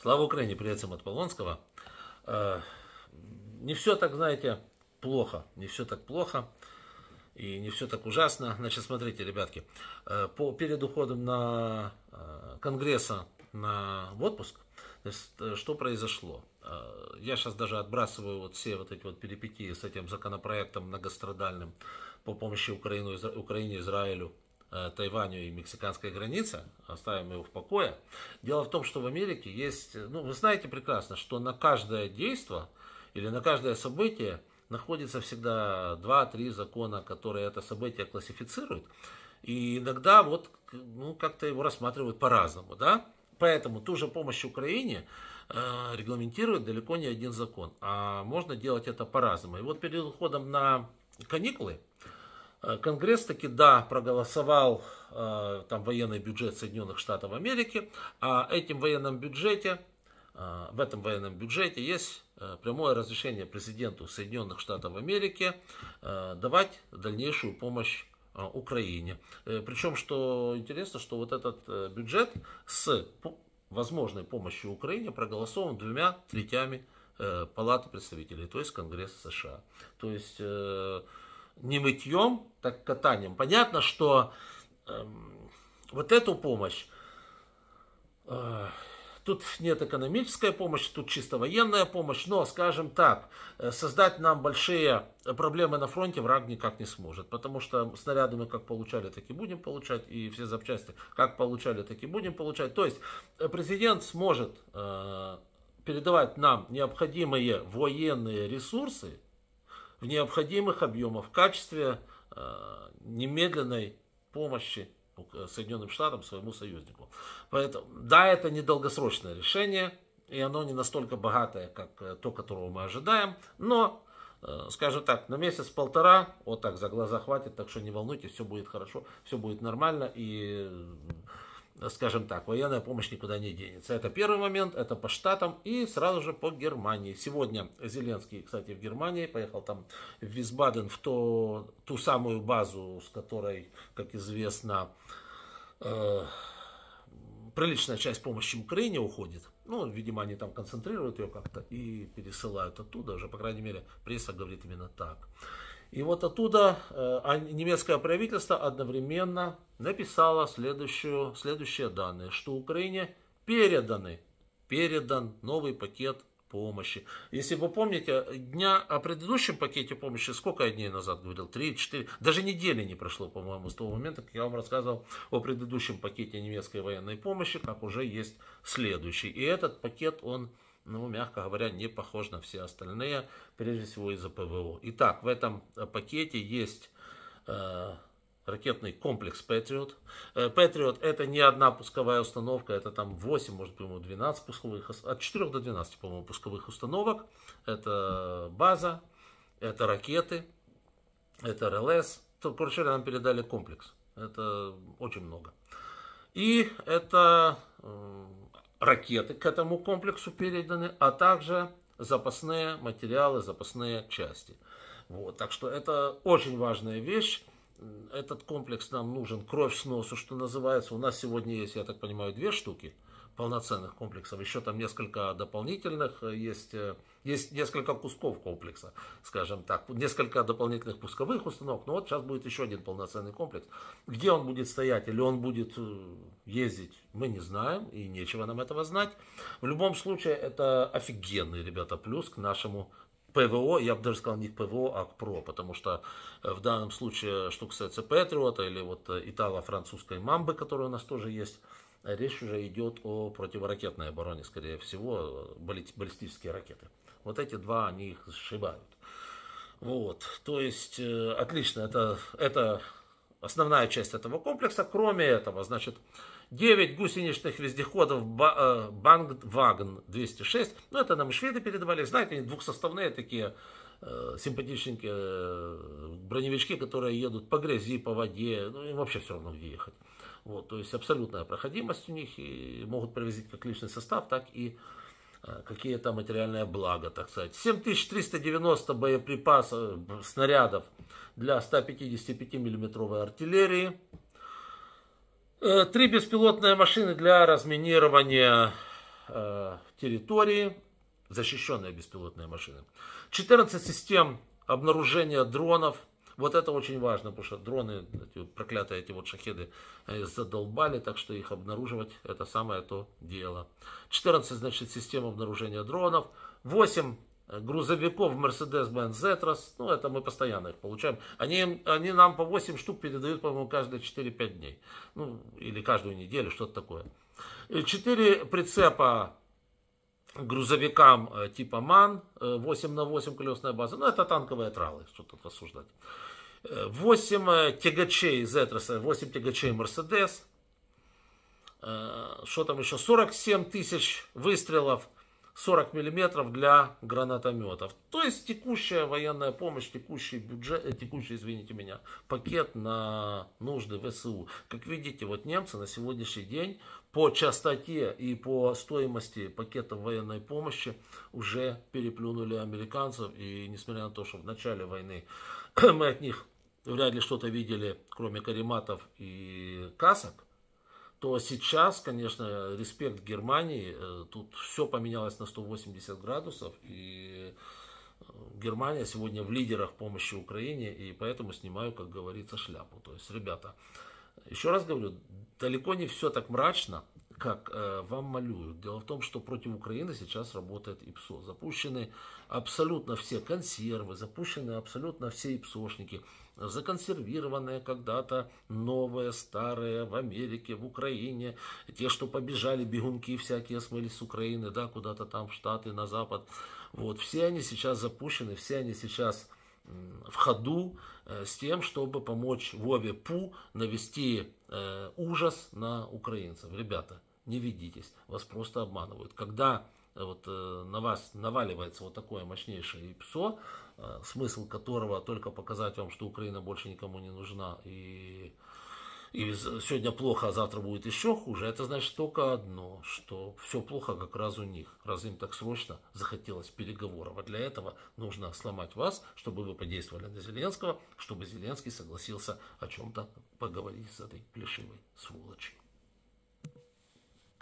Слава Украине, привет всем от Полонского. Э, не все так, знаете, плохо, не все так плохо и не все так ужасно. Значит, смотрите, ребятки, э, по, перед уходом на э, Конгресса на в отпуск, значит, что произошло? Я сейчас даже отбрасываю вот все вот эти вот перипетии с этим законопроектом многострадальным по помощи Украину, Украине, Израилю Э, Тайваню и мексиканская граница, оставим его в покое. Дело в том, что в Америке есть, э, ну вы знаете прекрасно, что на каждое действие или на каждое событие находится всегда два-три закона, которые это событие классифицируют. И иногда вот ну, как-то его рассматривают по-разному. Да? Поэтому ту же помощь Украине э, регламентирует далеко не один закон, а можно делать это по-разному. И вот перед уходом на каникулы Э, Конгресс таки, да, проголосовал э, там военный бюджет Соединенных Штатов Америки, а этим военном бюджете, э, в этом военном бюджете есть э, прямое разрешение президенту Соединенных Штатов Америки э, давать дальнейшую помощь э, Украине. Причем, что интересно, что вот этот бюджет с возможной помощью Украине проголосован двумя третями Палаты представителей, то есть Конгресс США. То есть не мытьем, так катанием. Понятно, что э, вот эту помощь, э, тут нет экономическая помощь, тут чисто военная помощь, но, скажем так, э, создать нам большие проблемы на фронте враг никак не сможет, потому что снаряды мы как получали, так и будем получать, и все запчасти как получали, так и будем получать. То есть э, президент сможет э, передавать нам необходимые военные ресурсы, в необходимых объемах в качестве э, немедленной помощи ну, Соединенным Штатам, своему союзнику. Поэтому, да, это недолгосрочное решение, и оно не настолько богатое, как э, то, которого мы ожидаем, но, э, скажем так, на месяц-полтора, вот так за глаза хватит, так что не волнуйтесь, все будет хорошо, все будет нормально, и скажем так, военная помощь никуда не денется. Это первый момент, это по штатам и сразу же по Германии. Сегодня Зеленский, кстати, в Германии, поехал там в Висбаден, в то, ту самую базу, с которой, как известно, э, приличная часть помощи Украине уходит. Ну, видимо, они там концентрируют ее как-то и пересылают оттуда уже, по крайней мере, пресса говорит именно так. И вот оттуда э, немецкое правительство одновременно написало следующую, следующие данные, что Украине переданы, передан новый пакет помощи. Если вы помните, дня о предыдущем пакете помощи, сколько я дней назад говорил? Три, четыре, даже недели не прошло, по-моему, с того момента, как я вам рассказывал о предыдущем пакете немецкой военной помощи, как уже есть следующий. И этот пакет, он ну, мягко говоря, не похож на все остальные, прежде всего из-за ПВО. Итак, в этом э, пакете есть э, ракетный комплекс Patriot. Patriot э, это не одна пусковая установка, это там 8, может, быть, моему 12 пусковых, от 4 до 12, по-моему, пусковых установок. Это база, это ракеты, это РЛС. Короче, нам передали комплекс. Это очень много. И это э, ракеты к этому комплексу переданы, а также запасные материалы, запасные части. Вот, так что это очень важная вещь. Этот комплекс нам нужен, кровь с носу, что называется. У нас сегодня есть, я так понимаю, две штуки – полноценных комплексов, еще там несколько дополнительных, э, есть, э, есть несколько кусков комплекса, скажем так, несколько дополнительных пусковых установок, но вот сейчас будет еще один полноценный комплекс. Где он будет стоять или он будет э, ездить, мы не знаем и нечего нам этого знать. В любом случае, это офигенный, ребята, плюс к нашему ПВО, я бы даже сказал не к ПВО, а к ПРО, потому что в данном случае, что касается Патриота или вот итало-французской Мамбы, которая у нас тоже есть, речь уже идет о противоракетной обороне, скорее всего, баллистические ракеты. Вот эти два, они их сшибают. Вот, то есть, э, отлично, это, это основная часть этого комплекса. Кроме этого, значит, 9 гусеничных вездеходов э, Бангваген 206. Ну, это нам шведы передавали. Знаете, они двухсоставные такие Э, симпатичненькие э, броневички, которые едут по грязи, по воде, ну им вообще все равно где ехать. Вот, то есть абсолютная проходимость у них, и могут привозить как личный состав, так и э, какие-то материальные блага, так сказать. 7390 боеприпасов, э, снарядов для 155 миллиметровой артиллерии. Три беспилотные машины для разминирования территории, защищенные беспилотные машины. 14 систем обнаружения дронов. Вот это очень важно, потому что дроны, эти проклятые эти вот шахеды, задолбали, так что их обнаруживать это самое то дело. 14, значит, систем обнаружения дронов. 8 грузовиков Mercedes-Benz Zetros, ну это мы постоянно их получаем, они, они нам по 8 штук передают, по-моему, каждые 4-5 дней, ну или каждую неделю, что-то такое. 4 прицепа грузовикам э, типа МАН, 8 э, на 8 колесная база, ну это танковые тралы, что тут рассуждать. 8 э, тягачей Зетроса, 8 тягачей Мерседес, что там еще, 47 тысяч выстрелов, 40 миллиметров для гранатометов. То есть текущая военная помощь, текущий бюджет, э, текущий, извините меня, пакет на нужды ВСУ. Как видите, вот немцы на сегодняшний день по частоте и по стоимости пакета военной помощи уже переплюнули американцев. И несмотря на то, что в начале войны мы от них вряд ли что-то видели, кроме карематов и касок, то сейчас, конечно, респект Германии. Э, тут все поменялось на 180 градусов. И э, Германия сегодня в лидерах помощи Украине. И поэтому снимаю, как говорится, шляпу. То есть, ребята, еще раз говорю, далеко не все так мрачно как э, вам молю. Дело в том, что против Украины сейчас работает ИПСО. Запущены абсолютно все консервы, запущены абсолютно все ИПСОшники. Законсервированные когда-то новые, старые в Америке, в Украине. Те, что побежали, бегунки всякие смылись с Украины, да, куда-то там в Штаты, на Запад. Вот, все они сейчас запущены, все они сейчас в ходу э, с тем, чтобы помочь Вове Пу навести э, ужас на украинцев. Ребята, не ведитесь, вас просто обманывают. Когда э, вот э, на вас наваливается вот такое мощнейшее ПСО, э, смысл которого только показать вам, что Украина больше никому не нужна и и сегодня плохо, а завтра будет еще хуже, это значит только одно, что все плохо как раз у них, раз им так срочно захотелось переговоров. А для этого нужно сломать вас, чтобы вы подействовали на Зеленского, чтобы Зеленский согласился о чем-то поговорить с этой плешивой сволочью.